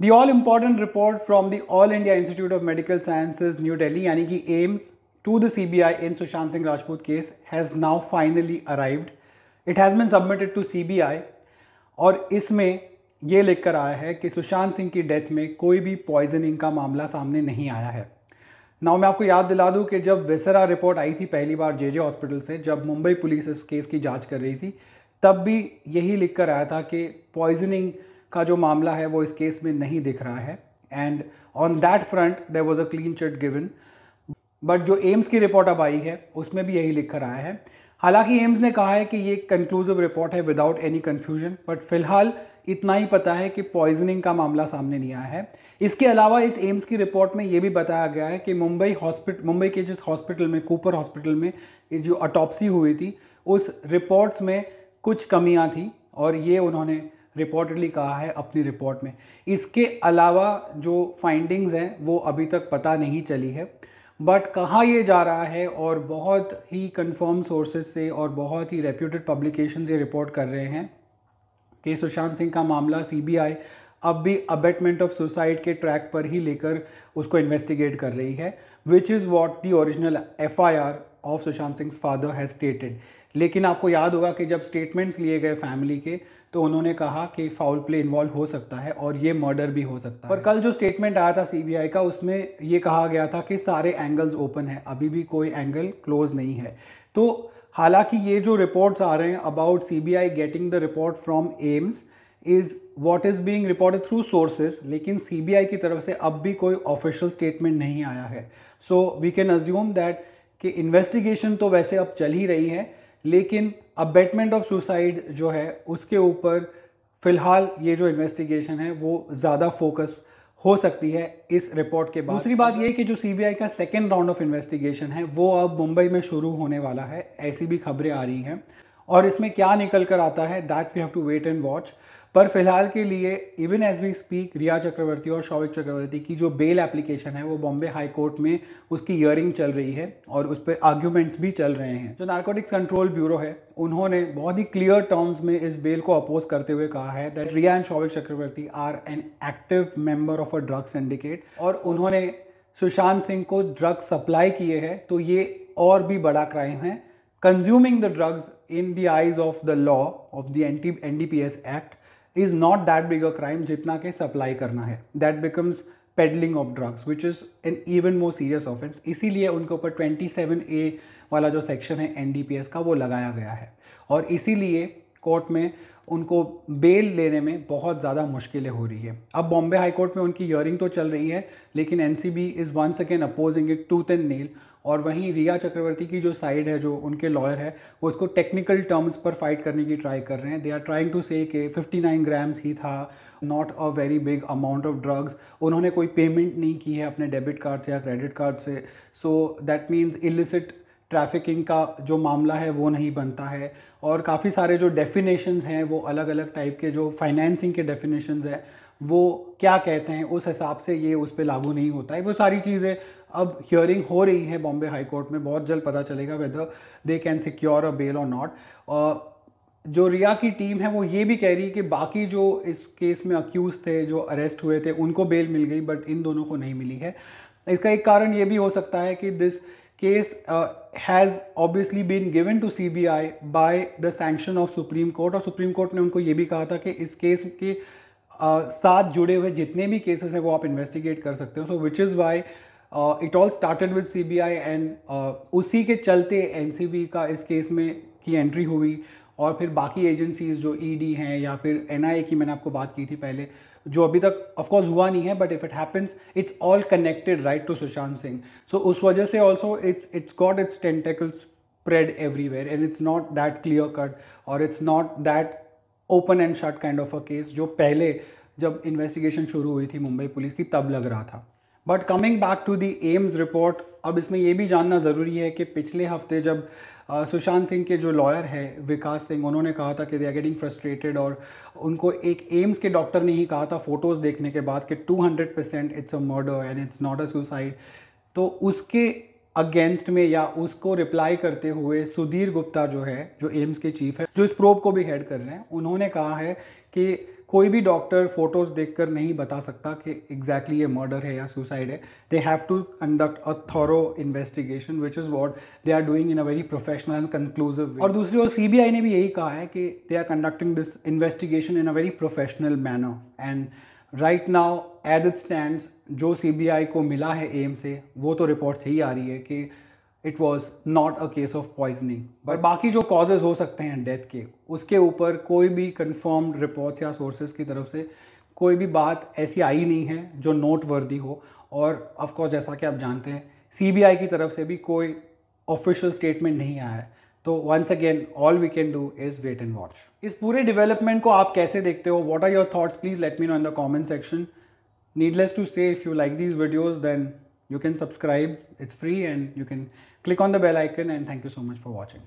The all important report from the All India Institute of Medical Sciences New Delhi यानी कि AIIMS to the C B I in Sushant Singh Rajput case has now finally arrived it has been submitted to C B I और इसमें ये लिखकर आया है कि सुशांत सिंह की डेथ में कोई भी पॉइजनिंग का मामला सामने नहीं आया है नाउ मैं आपको याद दिला दूं कि जब वेसरा रिपोर्ट आई थी पहली बार जे जे हॉस्पिटल से जब मुंबई पुलिस इस केस की जांच कर रही थी तब भी यही लिख कर आया था कि पॉइजनिंग का जो मामला है वो इस केस में नहीं दिख रहा है and on that front there was a clean chit given but जो एम्स की रिपोर्ट अब आई है उसमें भी यही लिख कर आया है हालांकि एम्स ने कहा है कि ये कंक्लूसिव रिपोर्ट है विदाउट एनी कन्फ्यूजन बट फिलहाल इतना ही पता है कि पॉइजनिंग का मामला सामने नहीं आया है इसके अलावा इस एम्स की रिपोर्ट में ये भी बताया गया है कि मुंबई हॉस्पिटल मुंबई के जिस हॉस्पिटल में कूपर हॉस्पिटल में जो अटॉपसी हुई थी उस रिपोर्ट्स में कुछ कमियाँ थी और ये उन्होंने रिपोर्टली कहा है अपनी रिपोर्ट में इसके अलावा जो फाइंडिंग्स हैं वो अभी तक पता नहीं चली है बट कहा ये जा रहा है और बहुत ही कन्फर्म सोर्सेज से और बहुत ही रेप्यूटेड पब्लिकेशन ये रिपोर्ट कर रहे हैं कि सुशांत सिंह का मामला सी अब भी अबेटमेंट ऑफ सुसाइड के ट्रैक पर ही लेकर उसको इन्वेस्टिगेट कर रही है which is what the original F I R of Sushant Singh father has stated लेकिन आपको याद होगा कि जब स्टेटमेंट्स लिए गए फैमिली के तो उन्होंने कहा कि फाउल प्ले इन्वॉल्व हो सकता है और ये मर्डर भी हो सकता है पर कल जो स्टेटमेंट आया था सीबीआई का उसमें ये कहा गया था कि सारे एंगल्स ओपन हैं अभी भी कोई एंगल क्लोज नहीं है तो हालांकि ये जो रिपोर्ट्स आ रहे हैं about C B I getting the report from AIIMS is what is being reported through sources लेकिन सी बी आई की तरफ से अब भी कोई ऑफिशियल स्टेटमेंट नहीं आया है so we can assume that कि इन्वेस्टिगेशन तो वैसे अब चल ही रही है लेकिन अबेटमेंट ऑफ सुसाइड जो है उसके ऊपर फिलहाल ये जो इन्वेस्टिगेशन है वो ज़्यादा फोकस हो सकती है इस रिपोर्ट के बाद दूसरी बात यह कि जो सीबीआई का सेकेंड राउंड ऑफ इन्वेस्टिगेशन है वो अब मुंबई में शुरू होने वाला है ऐसी भी खबरें आ रही हैं और इसमें क्या निकल कर आता है that we have to wait and watch पर फिलहाल के लिए even as we speak Rhea Chakraborty और शौविक चक्रवर्ती की जो बेल एप्लीकेशन है वो बॉम्बे हाई कोर्ट में उसकी हियरिंग चल रही है और उस पर आर्ग्यूमेंट्स भी चल रहे हैं जो नार्कोटिक्स कंट्रोल ब्यूरो है उन्होंने बहुत ही क्लियर टर्म्स में इस बेल को अपोज करते हुए कहा है that Rhea and Showik Chakraborty are an active member of a drug syndicate और उन्होंने सुशांत सिंह को ड्रग सप्लाई किए हैं तो ये और भी बड़ा क्राइम है consuming the drugs in the eyes of the law of the N T N D P S act is not that big a crime जितना के सप्लाई करना है that becomes peddling of drugs which is an even more serious offence इसीलिए उनके ऊपर twenty seven ए वाला जो section है एन डी पी एस का वो लगाया गया है और इसीलिए कोर्ट में उनको बेल लेने में बहुत ज़्यादा मुश्किलें हो रही है अब बॉम्बे हाई कोर्ट में उनकी हियरिंग तो चल रही है लेकिन N C B is once again opposing it tooth and nail और वहीं रिया चक्रवर्ती की जो साइड है जो उनके लॉयर है वो इसको टेक्निकल टर्म्स पर फाइट करने की ट्राई कर रहे हैं दे आर ट्राइंग टू से के 59 ग्राम्स ही था not a very big amount of drugs उन्होंने कोई पेमेंट नहीं की है अपने डेबिट कार्ड से या क्रेडिट कार्ड से so that means illicit trafficking का जो मामला है वो नहीं बनता है और काफ़ी सारे जो डेफिनेशंस हैं वो अलग अलग टाइप के जो फाइनेंसिंग के डेफिनेशंस हैं वो क्या कहते हैं उस हिसाब से ये उस पर लागू नहीं होता है वो सारी चीज़ें अब हियरिंग हो रही है बॉम्बे हाई कोर्ट में बहुत जल्द पता चलेगा whether they can secure a bail और नॉट जो रिया की टीम है वो ये भी कह रही है कि बाकी जो इस केस में अक्यूज़ थे जो अरेस्ट हुए थे उनको बेल मिल गई बट इन दोनों को नहीं मिली है इसका एक कारण ये भी हो सकता है कि this has obviously been given to C B I by the sanction of Supreme Court और सुप्रीम कोर्ट ने उनको ये भी कहा था कि इस केस के uh, साथ जुड़े हुए जितने भी केसेस हैं वो आप इन्वेस्टिगेट कर सकते हो so which is why it all started with I and उसी के चलते एन सी बी का इस केस में की एंट्री हुई और फिर बाकी एजेंसीज जो ई e डी हैं या फिर एन आई ए की मैंने आपको बात की थी पहले जो अभी तक ऑफकोर्स हुआ नहीं है but if it happens it's all connected right to Sushant Singh so उस वजह से also it's it's got its tentacles spread everywhere and it's not that clear cut और it's not that open and shut kind of a case जो पहले जब investigation शुरू हुई थी मुंबई पुलिस की तब लग रहा था but coming back to the AIIMS report अब इसमें यह भी जानना ज़रूरी है कि पिछले हफ्ते जब सुशांत सिंह के जो लॉयर है विकास सिंह उन्होंने कहा था कि दे आर गेटिंग फ्रस्ट्रेटेड और उनको एक एम्स के डॉक्टर ने ही कहा था फ़ोटोज़ देखने के बाद कि 200 percent it's a murder and it's not a suicide तो उसके अगेंस्ट में या उसको रिप्लाई करते हुए सुधीर गुप्ता जो है जो एम्स के चीफ है जो इस प्रोब को भी हेड कर रहे हैं उन्होंने कहा है कि कोई भी डॉक्टर फोटोज देखकर नहीं बता सकता कि एग्जैक्टली exactly ये मर्डर है या सुसाइड है they have to conduct a thorough investigation which is what they are doing in a very professional and conclusive और दूसरी ओर सी ने भी यही कहा है कि they are conducting this investigation in a very professional manner and right now as it stand जो सी को मिला है एम से वो तो रिपोर्ट यही आ रही है कि it was not a case of poisoning but बाकी जो कॉजेज हो सकते हैं डेथ के उसके ऊपर कोई भी कन्फर्म्ड रिपोर्ट्स या सोर्सेज की तरफ से कोई भी बात ऐसी आई नहीं है जो नोट वर्दी हो और ऑफकोर्स जैसा कि आप जानते हैं आई की तरफ से भी कोई ऑफिशियल स्टेटमेंट नहीं आया है तो once again all we can do is wait and watch इस पूरे डिवेलपमेंट को आप कैसे देखते हो what are your thoughts please let me know in the comment section needless to say if you like these videos then you can subscribe it's free and you can Click on the bell icon and thank you so much for watching.